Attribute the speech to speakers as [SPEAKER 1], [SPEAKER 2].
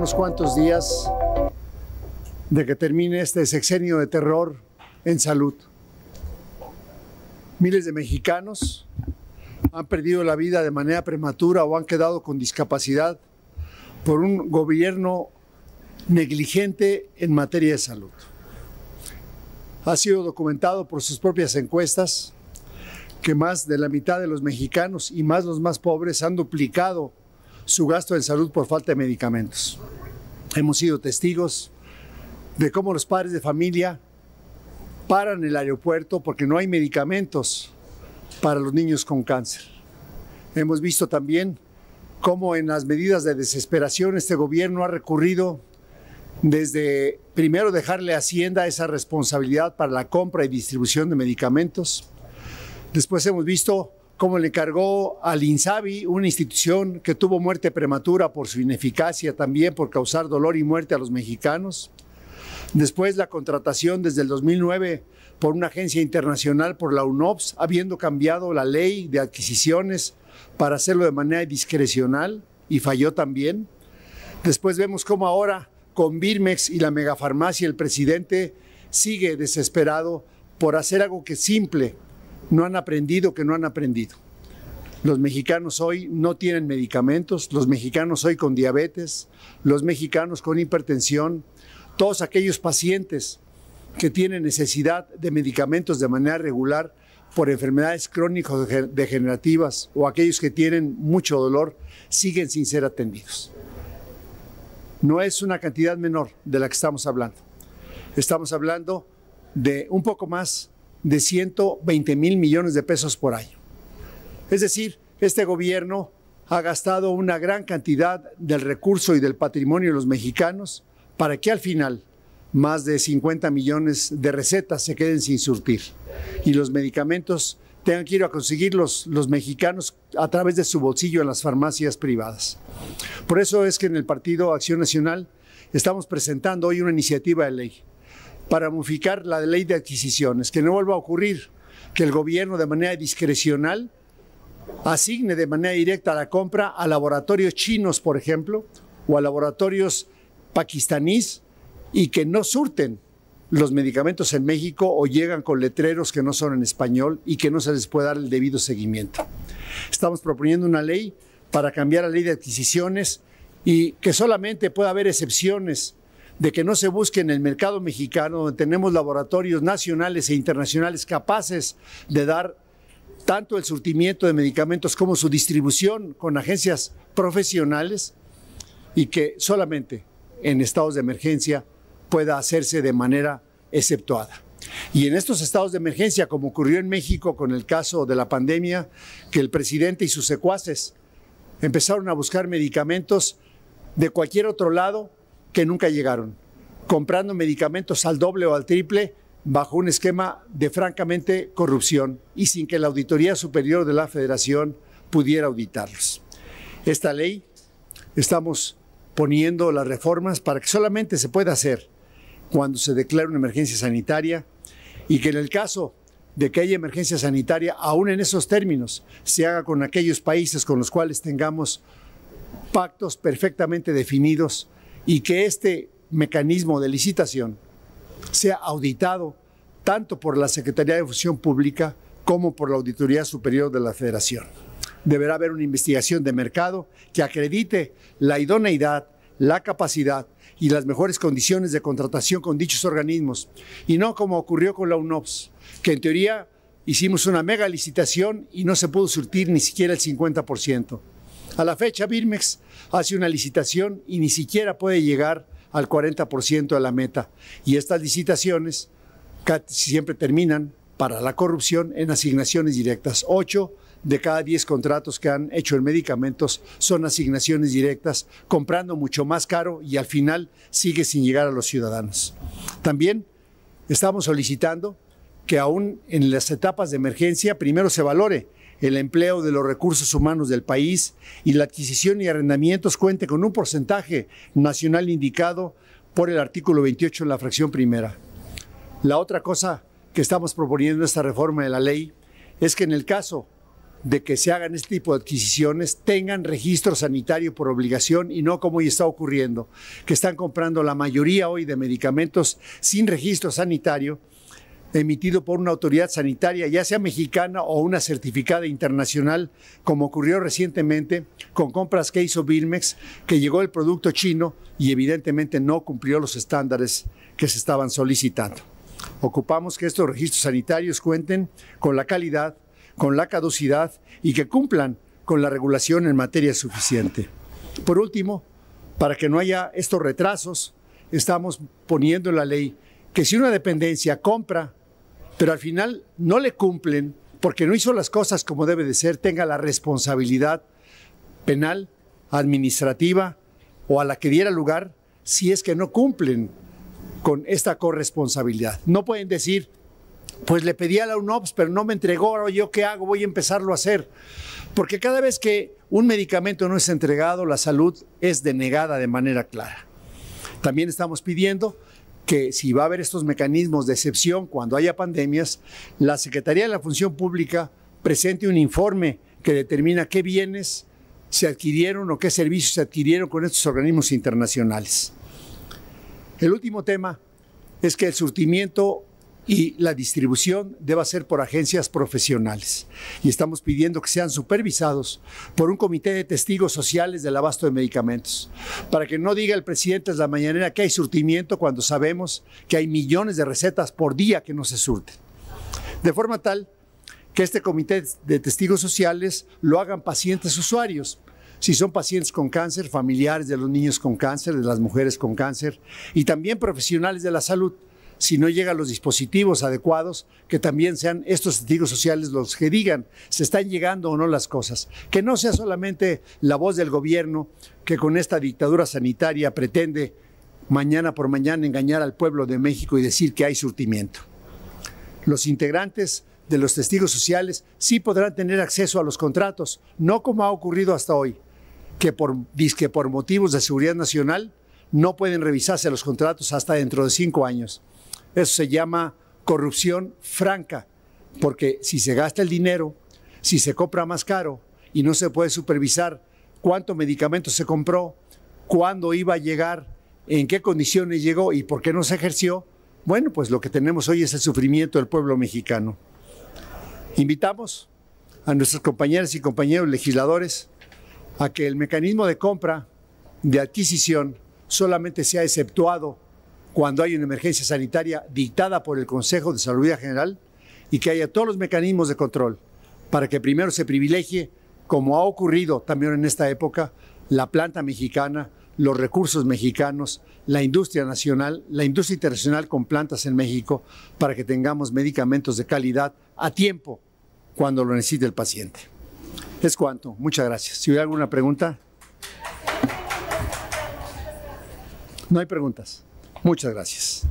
[SPEAKER 1] unos cuantos días de que termine este sexenio de terror en salud. Miles de mexicanos han perdido la vida de manera prematura o han quedado con discapacidad por un gobierno negligente en materia de salud. Ha sido documentado por sus propias encuestas que más de la mitad de los mexicanos y más los más pobres han duplicado su gasto en salud por falta de medicamentos. Hemos sido testigos de cómo los padres de familia paran el aeropuerto porque no hay medicamentos para los niños con cáncer. Hemos visto también cómo en las medidas de desesperación este gobierno ha recurrido desde primero dejarle a Hacienda esa responsabilidad para la compra y distribución de medicamentos. Después hemos visto como le cargó al INSABI, una institución que tuvo muerte prematura por su ineficacia también por causar dolor y muerte a los mexicanos. Después la contratación desde el 2009 por una agencia internacional por la UNOPS, habiendo cambiado la ley de adquisiciones para hacerlo de manera discrecional y falló también. Después vemos cómo ahora con Birmex y la megafarmacia el presidente sigue desesperado por hacer algo que simple no han aprendido que no han aprendido. Los mexicanos hoy no tienen medicamentos, los mexicanos hoy con diabetes, los mexicanos con hipertensión, todos aquellos pacientes que tienen necesidad de medicamentos de manera regular por enfermedades crónicas degenerativas o aquellos que tienen mucho dolor siguen sin ser atendidos. No es una cantidad menor de la que estamos hablando. Estamos hablando de un poco más de 120 mil millones de pesos por año. Es decir, este gobierno ha gastado una gran cantidad del recurso y del patrimonio de los mexicanos para que al final más de 50 millones de recetas se queden sin surtir y los medicamentos tengan que ir a conseguir los, los mexicanos a través de su bolsillo en las farmacias privadas. Por eso es que en el Partido Acción Nacional estamos presentando hoy una iniciativa de ley para modificar la ley de adquisiciones, que no vuelva a ocurrir que el gobierno de manera discrecional asigne de manera directa la compra a laboratorios chinos, por ejemplo, o a laboratorios pakistaníes y que no surten los medicamentos en México o llegan con letreros que no son en español y que no se les puede dar el debido seguimiento. Estamos proponiendo una ley para cambiar la ley de adquisiciones y que solamente pueda haber excepciones de que no se busque en el mercado mexicano, donde tenemos laboratorios nacionales e internacionales capaces de dar tanto el surtimiento de medicamentos como su distribución con agencias profesionales y que solamente en estados de emergencia pueda hacerse de manera exceptuada. Y en estos estados de emergencia, como ocurrió en México con el caso de la pandemia, que el presidente y sus secuaces empezaron a buscar medicamentos de cualquier otro lado que nunca llegaron, comprando medicamentos al doble o al triple bajo un esquema de francamente corrupción y sin que la Auditoría Superior de la Federación pudiera auditarlos. Esta ley estamos poniendo las reformas para que solamente se pueda hacer cuando se declara una emergencia sanitaria y que en el caso de que haya emergencia sanitaria, aún en esos términos, se haga con aquellos países con los cuales tengamos pactos perfectamente definidos y que este mecanismo de licitación sea auditado tanto por la Secretaría de Función Pública como por la Auditoría Superior de la Federación. Deberá haber una investigación de mercado que acredite la idoneidad, la capacidad y las mejores condiciones de contratación con dichos organismos, y no como ocurrió con la UNOPS, que en teoría hicimos una mega licitación y no se pudo surtir ni siquiera el 50%. A la fecha, Birmex hace una licitación y ni siquiera puede llegar al 40% de la meta. Y estas licitaciones siempre terminan para la corrupción en asignaciones directas. Ocho de cada diez contratos que han hecho en medicamentos son asignaciones directas, comprando mucho más caro y al final sigue sin llegar a los ciudadanos. También estamos solicitando que aún en las etapas de emergencia primero se valore el empleo de los recursos humanos del país y la adquisición y arrendamientos cuente con un porcentaje nacional indicado por el artículo 28 en la fracción primera. La otra cosa que estamos proponiendo en esta reforma de la ley es que en el caso de que se hagan este tipo de adquisiciones tengan registro sanitario por obligación y no como hoy está ocurriendo, que están comprando la mayoría hoy de medicamentos sin registro sanitario emitido por una autoridad sanitaria, ya sea mexicana o una certificada internacional, como ocurrió recientemente con compras que hizo Birmex, que llegó el producto chino y evidentemente no cumplió los estándares que se estaban solicitando. Ocupamos que estos registros sanitarios cuenten con la calidad, con la caducidad y que cumplan con la regulación en materia suficiente. Por último, para que no haya estos retrasos, estamos poniendo en la ley que si una dependencia compra pero al final no le cumplen porque no hizo las cosas como debe de ser, tenga la responsabilidad penal, administrativa o a la que diera lugar si es que no cumplen con esta corresponsabilidad. No pueden decir, pues le pedí a la UNOPS, pero no me entregó, ahora yo qué hago, voy a empezarlo a hacer. Porque cada vez que un medicamento no es entregado, la salud es denegada de manera clara. También estamos pidiendo que si va a haber estos mecanismos de excepción cuando haya pandemias, la Secretaría de la Función Pública presente un informe que determina qué bienes se adquirieron o qué servicios se adquirieron con estos organismos internacionales. El último tema es que el surtimiento y la distribución deba ser por agencias profesionales. Y estamos pidiendo que sean supervisados por un comité de testigos sociales del abasto de medicamentos, para que no diga el presidente de la mañanera que hay surtimiento cuando sabemos que hay millones de recetas por día que no se surten. De forma tal que este comité de testigos sociales lo hagan pacientes usuarios, si son pacientes con cáncer, familiares de los niños con cáncer, de las mujeres con cáncer y también profesionales de la salud si no llegan los dispositivos adecuados, que también sean estos testigos sociales los que digan si están llegando o no las cosas. Que no sea solamente la voz del gobierno que con esta dictadura sanitaria pretende mañana por mañana engañar al pueblo de México y decir que hay surtimiento. Los integrantes de los testigos sociales sí podrán tener acceso a los contratos, no como ha ocurrido hasta hoy, que por, que por motivos de seguridad nacional no pueden revisarse los contratos hasta dentro de cinco años. Eso se llama corrupción franca, porque si se gasta el dinero, si se compra más caro y no se puede supervisar cuánto medicamento se compró, cuándo iba a llegar, en qué condiciones llegó y por qué no se ejerció, bueno, pues lo que tenemos hoy es el sufrimiento del pueblo mexicano. Invitamos a nuestros compañeros y compañeros legisladores a que el mecanismo de compra, de adquisición, solamente sea exceptuado cuando hay una emergencia sanitaria dictada por el Consejo de Salud General y que haya todos los mecanismos de control para que primero se privilegie, como ha ocurrido también en esta época, la planta mexicana, los recursos mexicanos, la industria nacional, la industria internacional con plantas en México, para que tengamos medicamentos de calidad a tiempo cuando lo necesite el paciente. Es cuanto. Muchas gracias. Si hubiera alguna pregunta. No hay preguntas. Muchas gracias.